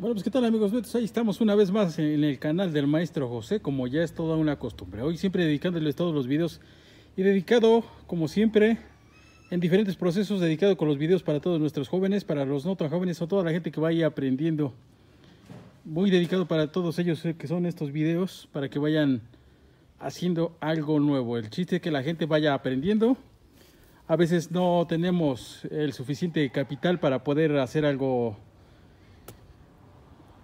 Bueno, pues qué tal amigos, pues, ahí estamos una vez más en el canal del maestro José, como ya es toda una costumbre. Hoy siempre dedicándoles todos los videos y dedicado, como siempre, en diferentes procesos, dedicado con los videos para todos nuestros jóvenes, para los no tan jóvenes o toda la gente que vaya aprendiendo. Muy dedicado para todos ellos eh, que son estos videos, para que vayan haciendo algo nuevo. El chiste es que la gente vaya aprendiendo. A veces no tenemos el suficiente capital para poder hacer algo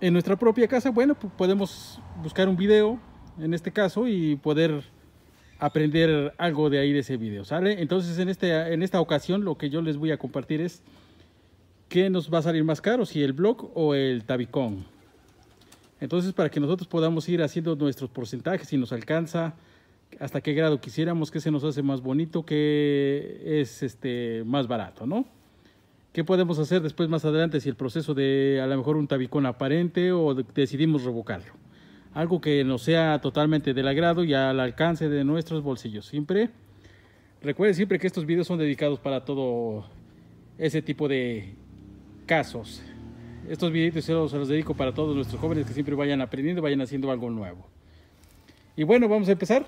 en nuestra propia casa, bueno, podemos buscar un video, en este caso, y poder aprender algo de ahí de ese video, ¿sale? Entonces, en, este, en esta ocasión, lo que yo les voy a compartir es qué nos va a salir más caro, si el blog o el tabicón. Entonces, para que nosotros podamos ir haciendo nuestros porcentajes, si nos alcanza, hasta qué grado quisiéramos, qué se nos hace más bonito, qué es este, más barato, ¿no? ¿Qué podemos hacer después más adelante si el proceso de a lo mejor un tabicón aparente o decidimos revocarlo? Algo que nos sea totalmente del agrado y al alcance de nuestros bolsillos. Siempre, recuerden siempre que estos videos son dedicados para todo ese tipo de casos. Estos videos se los, dedico para todos nuestros jóvenes que siempre vayan aprendiendo, vayan haciendo algo nuevo. Y bueno, vamos a empezar.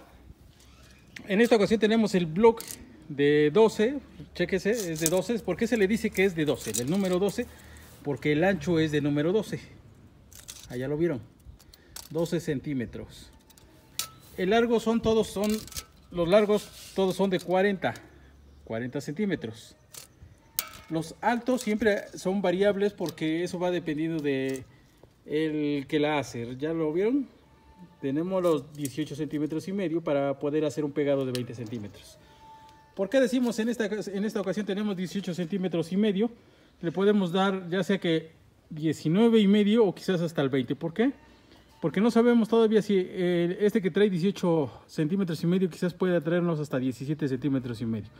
En esta ocasión tenemos el blog de 12, chéquese, es de 12. ¿Por qué se le dice que es de 12? Del número 12, porque el ancho es de número 12. Allá lo vieron. 12 centímetros. El largo son todos, son los largos todos son de 40, 40 centímetros. Los altos siempre son variables porque eso va dependiendo de el que la hace. ¿Ya lo vieron? Tenemos los 18 centímetros y medio para poder hacer un pegado de 20 centímetros. ¿Por qué decimos en esta, en esta ocasión tenemos 18 centímetros y medio? Le podemos dar ya sea que 19 y medio o quizás hasta el 20. ¿Por qué? Porque no sabemos todavía si eh, este que trae 18 centímetros y medio quizás pueda traernos hasta 17 centímetros y medio.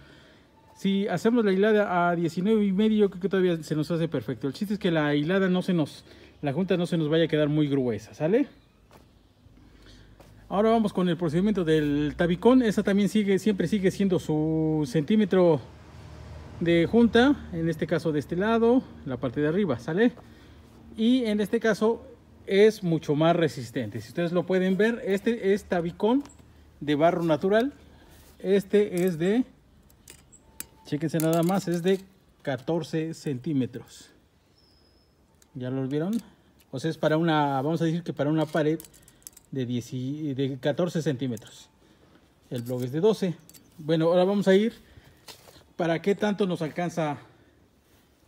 Si hacemos la hilada a 19 y medio, creo que todavía se nos hace perfecto. El chiste es que la hilada no se nos, la junta no se nos vaya a quedar muy gruesa, ¿sale? Ahora vamos con el procedimiento del tabicón. Esa también sigue, siempre sigue siendo su centímetro de junta. En este caso de este lado, la parte de arriba, ¿sale? Y en este caso es mucho más resistente. Si ustedes lo pueden ver, este es tabicón de barro natural. Este es de, chequense nada más, es de 14 centímetros. ¿Ya lo vieron? O sea, es para una, vamos a decir que para una pared de, de 14 centímetros. El blog es de 12. Bueno, ahora vamos a ir para qué tanto nos alcanza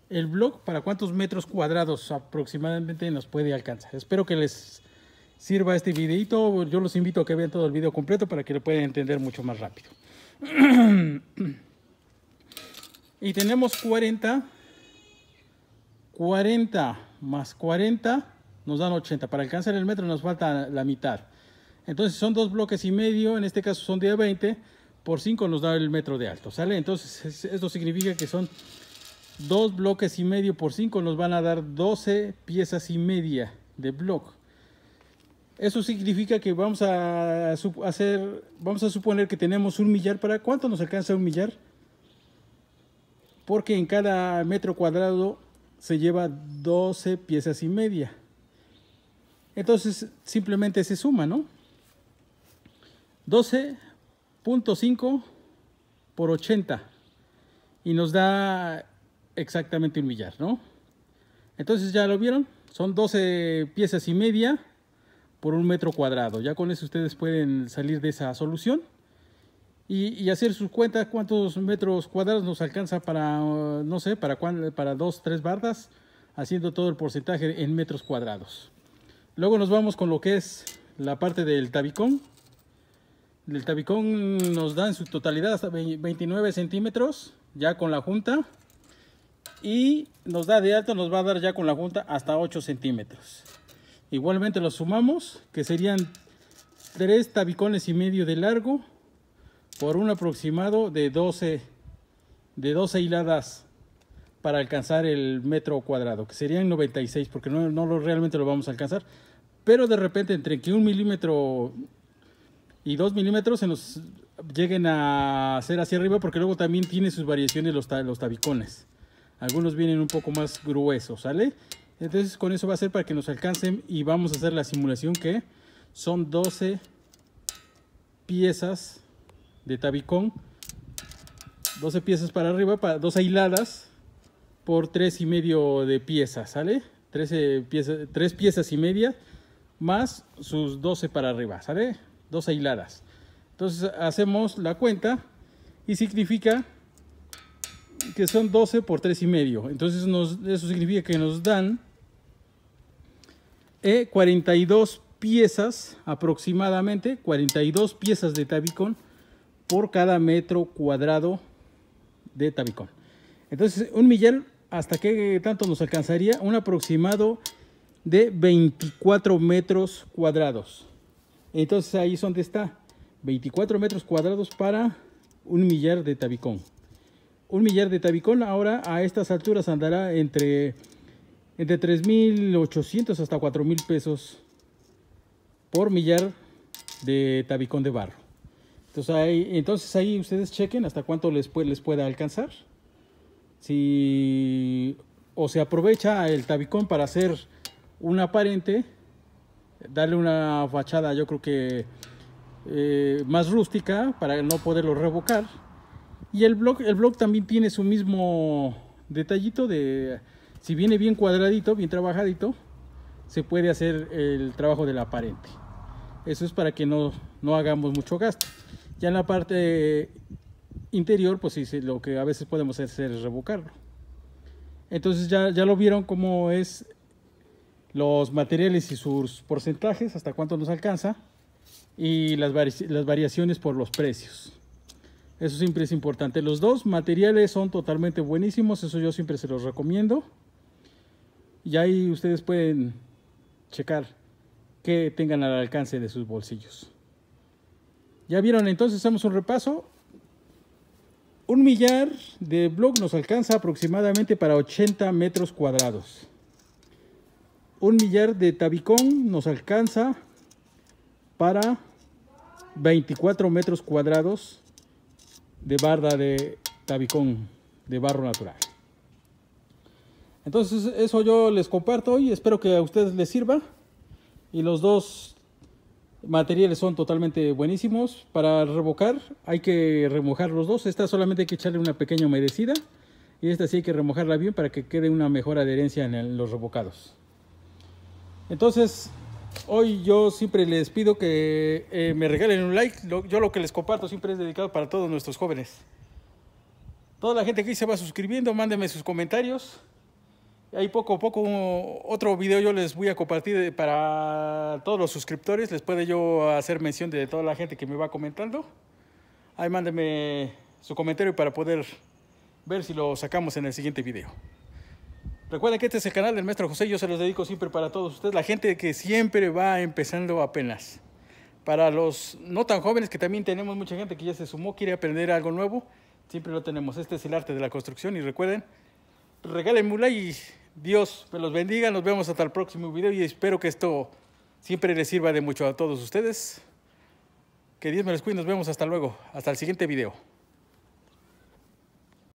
el blog, para cuántos metros cuadrados aproximadamente nos puede alcanzar. Espero que les sirva este videito. Yo los invito a que vean todo el video completo para que lo puedan entender mucho más rápido. y tenemos 40, 40 más 40 nos dan 80. Para alcanzar el metro nos falta la mitad. Entonces son dos bloques y medio, en este caso son de 20, por 5 nos da el metro de alto, ¿sale? Entonces esto significa que son dos bloques y medio por 5 nos van a dar 12 piezas y media de bloque. Eso significa que vamos a hacer, vamos a suponer que tenemos un millar para cuánto nos alcanza un millar, porque en cada metro cuadrado se lleva 12 piezas y media. Entonces simplemente se suma, ¿no? 12.5 por 80 y nos da exactamente un millar, ¿no? Entonces ya lo vieron, son 12 piezas y media por un metro cuadrado. Ya con eso ustedes pueden salir de esa solución y, hacer sus cuentas cuántos metros cuadrados nos alcanza para, no sé, para, cuál, para dos, tres bardas, haciendo todo el porcentaje en metros cuadrados. Luego nos vamos con lo que es la parte del tabicón. El tabicón nos da en su totalidad hasta 29 centímetros, ya con la junta. Y nos da de alto, nos va a dar ya con la junta hasta 8 centímetros. Igualmente lo sumamos, que serían 3 tabicones y medio de largo, por un aproximado de 12, de 12 hiladas para alcanzar el metro cuadrado, que serían 96, porque no, realmente lo vamos a alcanzar. Pero de repente, entre que un milímetro y dos milímetros se nos lleguen a hacer hacia arriba, porque luego también tiene sus variaciones los, tabicones. Algunos vienen un poco más gruesos, ¿sale? Entonces con eso va a ser para que nos alcancen y vamos a hacer la simulación que son 12 piezas de tabicón. 12 piezas para arriba, para, 12 hiladas por tres y medio de piezas, ¿sale? 13 piezas, tres piezas y media más sus 12 para arriba, ¿sale? 12 hiladas. Entonces hacemos la cuenta y significa que son 12 por tres y medio. Entonces nos, eso significa que nos dan 42 eh, piezas aproximadamente, 42 piezas de tabicón por cada metro cuadrado de tabicón. Entonces, un millar, ¿hasta qué tanto nos alcanzaría? Un aproximado de 24 metros cuadrados. Entonces, ahí es donde está. 24 metros cuadrados para un millar de tabicón. Un millar de tabicón ahora a estas alturas andará entre, entre 3.800 hasta 4.000 pesos por millar de tabicón de barro. Entonces ahí, entonces ahí ustedes chequen hasta cuánto les, puede, les pueda alcanzar si o se aprovecha el tabicón para hacer un aparente, darle una fachada yo creo que eh, más rústica para no poderlo revocar. Y el blog, el blog también tiene su mismo detallito de, si viene bien cuadradito, bien trabajadito, se puede hacer el trabajo del aparente. Eso es para que no, no hagamos mucho gasto. Ya en la parte interior, pues sí, lo que a veces podemos hacer es revocarlo. Entonces ya, ya lo vieron cómo es los materiales y sus porcentajes, hasta cuánto nos alcanza, y las, las variaciones por los precios. Eso siempre es importante. Los dos materiales son totalmente buenísimos, eso yo siempre se los recomiendo. Y ahí ustedes pueden checar que tengan al alcance de sus bolsillos. Ya vieron, entonces hacemos un repaso un millar de blog nos alcanza aproximadamente para 80 metros cuadrados. Un millar de tabicón nos alcanza para 24 metros cuadrados de barda de tabicón de barro natural. Entonces eso yo les comparto y espero que a ustedes les sirva. Y los dos materiales son totalmente buenísimos. Para revocar hay que remojar los dos. Esta solamente hay que echarle una pequeña humedecida. Y esta sí hay que remojarla bien para que quede una mejor adherencia en los revocados. Entonces, hoy yo siempre les pido que eh, me regalen un like. yo lo que les comparto siempre es dedicado para todos nuestros jóvenes. Toda la gente que se va suscribiendo, mándenme sus comentarios. Ahí poco a poco otro video yo les voy a compartir para todos los suscriptores. Les puede yo hacer mención de toda la gente que me va comentando. Ahí mándenme su comentario para poder ver si lo sacamos en el siguiente video. Recuerden que este es el canal del maestro José. Yo se los dedico siempre para todos ustedes. La gente que siempre va empezando apenas. Para los no tan jóvenes que también tenemos mucha gente que ya se sumó, quiere aprender algo nuevo. Siempre lo tenemos. Este es el arte de la construcción. Y recuerden, mula y Dios me los bendiga, nos vemos hasta el próximo video y espero que esto siempre les sirva de mucho a todos ustedes. Que Dios me los cuide, nos vemos hasta luego, hasta el siguiente video.